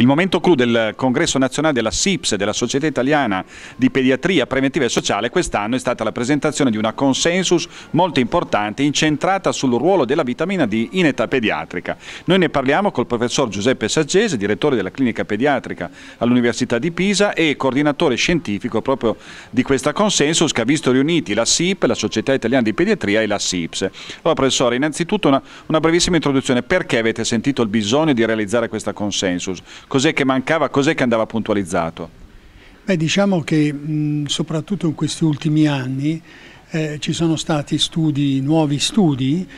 il momento clou del congresso nazionale della SIPS, della Società Italiana di Pediatria Preventiva e Sociale, quest'anno è stata la presentazione di una consensus molto importante incentrata sul ruolo della vitamina D in età pediatrica. Noi ne parliamo col professor Giuseppe Saggese, direttore della clinica pediatrica all'Università di Pisa e coordinatore scientifico proprio di questa consensus che ha visto riuniti la SIP, la Società Italiana di Pediatria e la SIPS. Allora professore, innanzitutto una, una brevissima introduzione, perché avete sentito il bisogno di realizzare questa consensus? Cos'è che mancava? Cos'è che andava puntualizzato? Beh, diciamo che mh, soprattutto in questi ultimi anni eh, ci sono stati studi, nuovi studi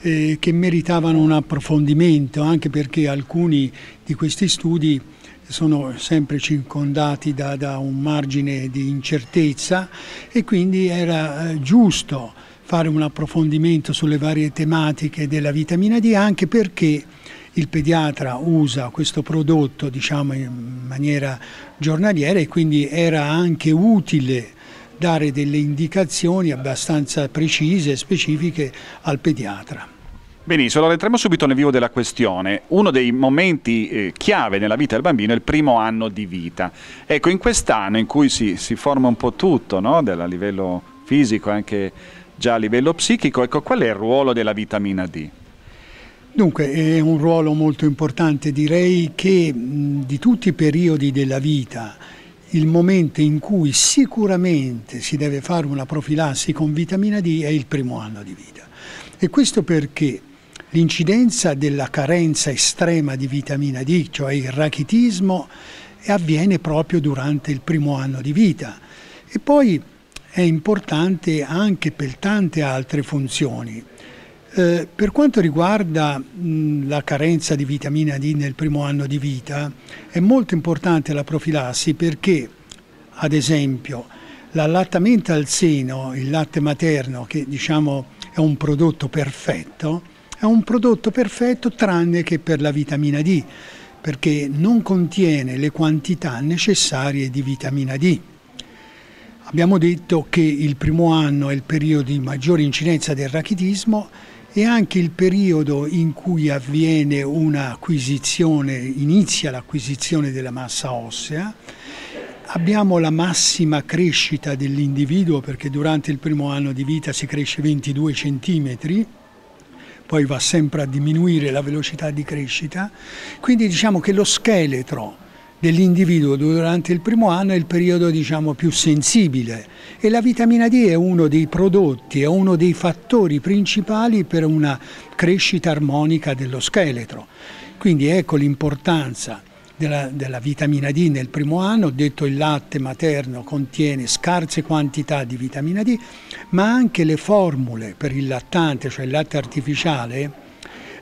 eh, che meritavano un approfondimento, anche perché alcuni di questi studi sono sempre circondati da, da un margine di incertezza e quindi era eh, giusto fare un approfondimento sulle varie tematiche della vitamina D anche perché il pediatra usa questo prodotto diciamo, in maniera giornaliera e quindi era anche utile dare delle indicazioni abbastanza precise e specifiche al pediatra. Benissimo, allora entriamo subito nel vivo della questione. Uno dei momenti eh, chiave nella vita del bambino è il primo anno di vita. Ecco, in quest'anno in cui si, si, forma un po' tutto, no? a livello fisico e anche già a livello psichico, ecco, qual è il ruolo della vitamina D? Dunque è un ruolo molto importante, direi che di tutti i periodi della vita il momento in cui sicuramente si deve fare una profilassi con vitamina D è il primo anno di vita e questo perché l'incidenza della carenza estrema di vitamina D, cioè il rachitismo, avviene proprio durante il primo anno di vita e poi è importante anche per tante altre funzioni, eh, per quanto riguarda mh, la carenza di vitamina D nel primo anno di vita, è molto importante la profilassi perché, ad esempio, l'allattamento al seno, il latte materno, che diciamo è un prodotto perfetto, è un prodotto perfetto tranne che per la vitamina D, perché non contiene le quantità necessarie di vitamina D. Abbiamo detto che il primo anno è il periodo di maggiore incidenza del rachitismo e anche il periodo in cui avviene un'acquisizione, inizia l'acquisizione della massa ossea, abbiamo la massima crescita dell'individuo perché durante il primo anno di vita si cresce 22 cm, poi va sempre a diminuire la velocità di crescita, quindi diciamo che lo scheletro dell'individuo durante il primo anno è il periodo diciamo, più sensibile e la vitamina D è uno dei prodotti, è uno dei fattori principali per una crescita armonica dello scheletro. Quindi ecco l'importanza della, della, vitamina D nel primo anno, detto il latte materno contiene scarse quantità di vitamina D, ma anche le formule per il lattante, cioè il latte artificiale,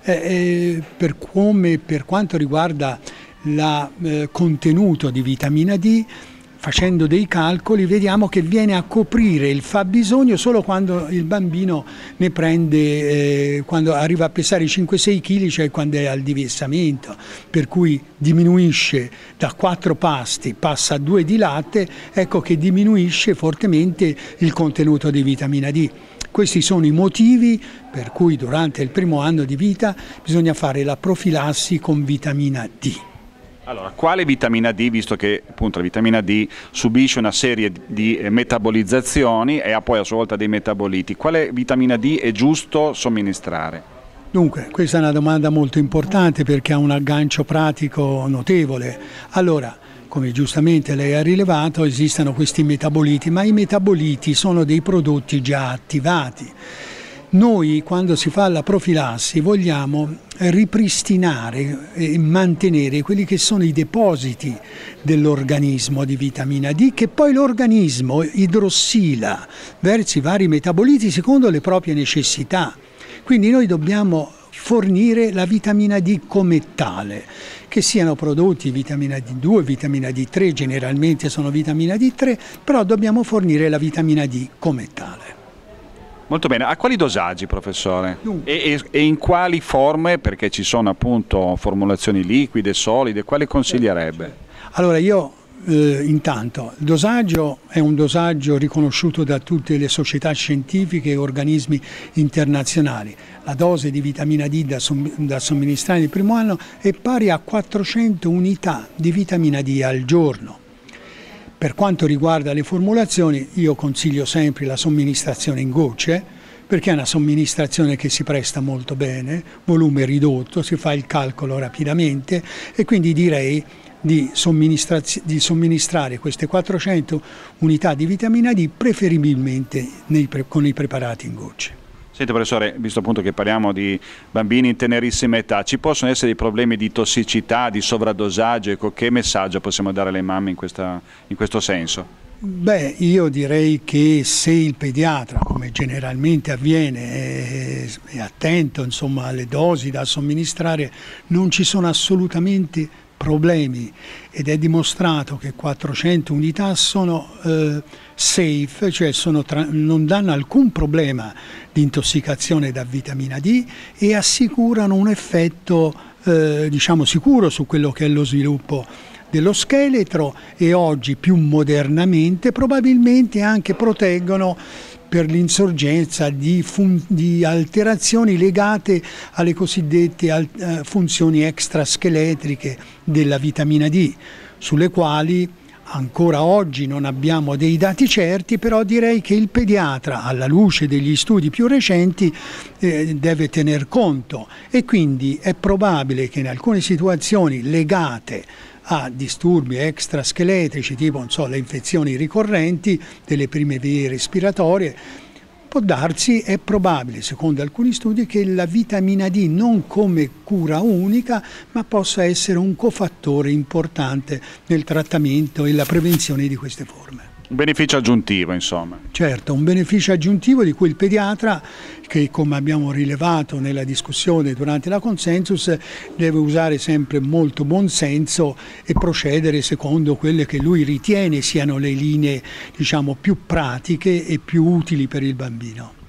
eh, eh, per, come, per quanto riguarda il eh, contenuto di vitamina D, facendo dei calcoli vediamo che viene a coprire il fabbisogno solo quando il bambino ne prende, eh, quando arriva a pesare 5-6 kg, cioè quando è al diversamento, per cui diminuisce da 4 pasti, passa a 2 di latte, ecco che diminuisce fortemente il contenuto di vitamina D. Questi sono i motivi per cui durante il primo anno di vita bisogna fare la profilassi con vitamina D. Allora, quale vitamina D, visto che appunto la vitamina D subisce una serie di eh, metabolizzazioni e ha poi a sua volta dei metaboliti, quale vitamina D è giusto somministrare? Dunque, questa è una domanda molto importante perché ha un aggancio pratico notevole. Allora, come giustamente lei ha rilevato, esistono questi metaboliti, ma i metaboliti sono dei prodotti già attivati noi quando si fa la profilassi vogliamo ripristinare e mantenere quelli che sono i depositi dell'organismo di vitamina D che poi l'organismo idrossila verso i vari metaboliti secondo le proprie necessità. Quindi noi dobbiamo fornire la vitamina D come tale, che siano prodotti vitamina D2, vitamina D3, generalmente sono vitamina D3, però dobbiamo fornire la vitamina D come tale. Molto bene, a quali dosaggi professore? E, e, in quali forme, perché ci sono appunto formulazioni liquide, solide, quale consiglierebbe? Allora io eh, intanto il dosaggio è un dosaggio riconosciuto da tutte le società scientifiche e organismi internazionali. La dose di vitamina D da, som- da somministrare nel primo anno è pari a 400 unità di vitamina D al giorno per quanto riguarda le formulazioni, io consiglio sempre la somministrazione in gocce, perché è una somministrazione che si presta molto bene, volume ridotto, si fa il calcolo rapidamente e quindi direi di, di, somministrare queste 400 unità di vitamina D preferibilmente nei, con i preparati in gocce. Senti professore, visto appunto che parliamo di bambini in tenerissima età, ci possono essere dei problemi di tossicità, di sovradosaggio? Ecco, che messaggio possiamo dare alle mamme in, questa, in questo senso? Beh, io direi che se il pediatra, come generalmente avviene, è attento insomma, alle dosi da somministrare, non ci sono assolutamente problemi ed è dimostrato che 400 unità sono eh, safe, cioè sono non danno alcun problema di intossicazione da vitamina D e assicurano un effetto eh, diciamo sicuro su quello che è lo sviluppo dello scheletro e oggi più modernamente probabilmente anche proteggono per l'insorgenza di, fun, di alterazioni legate alle cosiddette al, eh, funzioni extrascheletriche della vitamina D, sulle quali Ancora oggi non abbiamo dei dati certi, però direi che il pediatra, alla luce degli studi più recenti, eh, deve tener conto e quindi è probabile che in alcune situazioni legate a disturbi extrascheletrici tipo so, le infezioni ricorrenti delle prime vie respiratorie, può darsi, è probabile, secondo alcuni studi, che la vitamina D non come cura unica, ma possa essere un cofattore importante nel trattamento e la prevenzione di queste forme. Un beneficio aggiuntivo, insomma. Certo, un beneficio aggiuntivo di cui il pediatra, che come abbiamo rilevato nella discussione durante la consensus, deve usare sempre molto buon senso e procedere secondo quelle che lui ritiene siano le linee diciamo, più pratiche e più utili per il bambino.